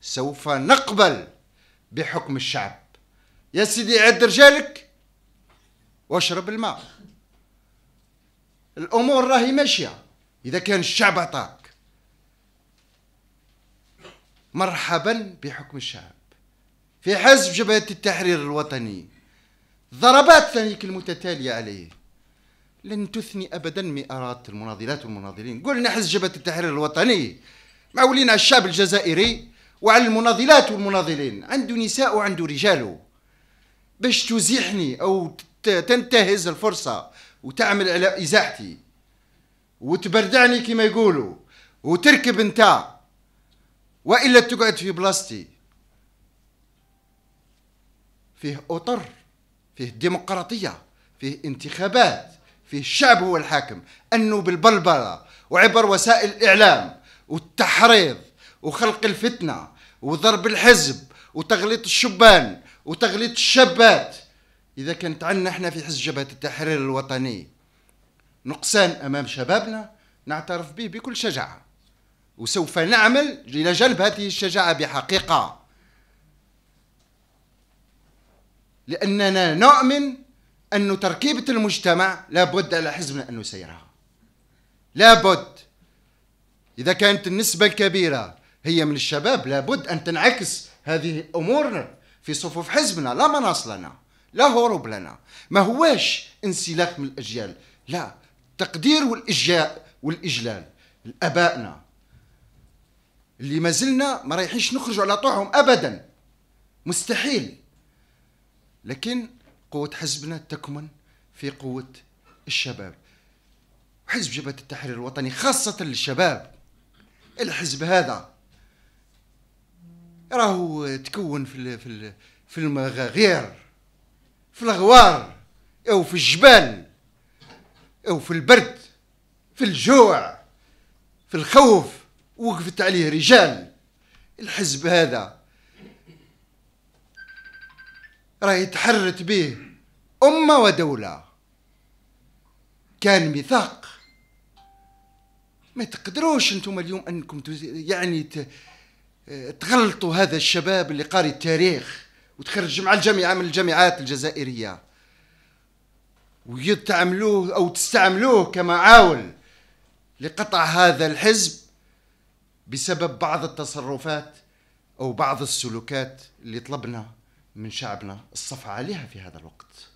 سوف نقبل بحكم الشعب يا سيدي عد رجالك واشرب الماء الامور راهي ماشيه اذا كان الشعب عطاك مرحبا بحكم الشعب في حزب جبهه التحرير الوطني ضربات ثانيك المتتاليه عليه لن تثني ابدا مئات المناضلات والمناضلين قلنا حزب جبهه التحرير الوطني معولين على الشعب الجزائري وعلى المناضلات والمناضلين عنده نساء وعنده رجاله باش تزيحني او تنتهز الفرصه وتعمل على ازاحتي وتبردعني كما يقولوا وتركب انت والا تقعد في بلاصتي فيه اطر فيه ديمقراطيه فيه انتخابات فيه الشعب هو الحاكم انه بالبلبله وعبر وسائل الاعلام والتحريض وخلق الفتنة وضرب الحزب وتغليط الشبان وتغليط الشابات إذا كانت عنا احنا في حزب جبهة التحرير الوطني نقصان أمام شبابنا نعترف به بكل شجاعة وسوف نعمل إلى جلب هذه الشجاعة بحقيقة لأننا نؤمن أن تركيبة المجتمع لابد على حزبنا أن يسيرها لابد إذا كانت النسبة الكبيرة هي من الشباب لابد أن تنعكس هذه أمورنا في صفوف حزبنا لا مناص لنا لا هروب لنا ما هواش انسلاخ من الأجيال لا تقدير والإجاء والإجلال لآبائنا اللي ما زلنا ما رايحينش نخرجوا على طوعهم أبدا مستحيل لكن قوة حزبنا تكمن في قوة الشباب حزب جبهة التحرير الوطني خاصة الشباب الحزب هذا راهو تكون في في في المغاغير في الغوار او في الجبال او في البرد في الجوع في الخوف وقفت عليه رجال الحزب هذا راهي تحرت به أمة ودولة كان ميثاق ما تقدروش انتم اليوم انكم يعني تغلطوا هذا الشباب اللي قاري التاريخ وتخرج مع الجامعة من الجامعات الجزائرية ويتعملوه أو تستعملوه كمعاول لقطع هذا الحزب بسبب بعض التصرفات أو بعض السلوكات اللي طلبنا من شعبنا الصفعة عليها في هذا الوقت